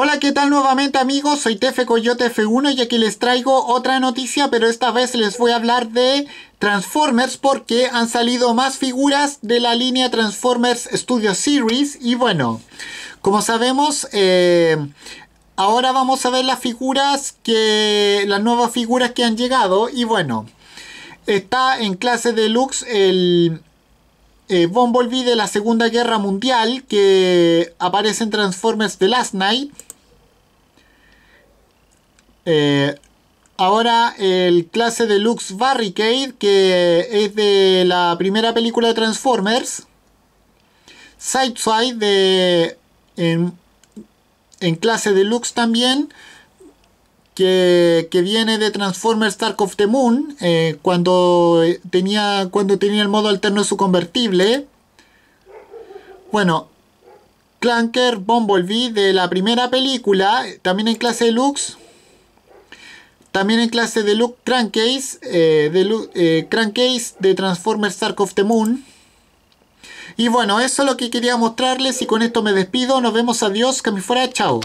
Hola, ¿qué tal nuevamente amigos? Soy Tefe Coyote F1 y aquí les traigo otra noticia, pero esta vez les voy a hablar de Transformers porque han salido más figuras de la línea Transformers Studio Series y bueno, como sabemos, eh, ahora vamos a ver las figuras que, las nuevas figuras que han llegado y bueno, está en clase deluxe el, eh, Bumblebee de la Segunda Guerra Mundial que aparece en Transformers The Last Night. Eh, ahora el clase deluxe Barricade, que es de la primera película de Transformers. Side de, en, clase deluxe también. Que, viene de Transformers Dark of the Moon, eh, cuando, eh, tenía, cuando tenía el modo alterno de su convertible. Bueno, Clanker Bumblebee de la primera película, también en clase deluxe. También en clase de look Crankcase, eh, de, eh, Crankcase de Transformers Dark of the Moon. Y bueno, eso es lo que quería mostrarles y con esto me despido. Nos vemos, adiós, que me fuera, chao.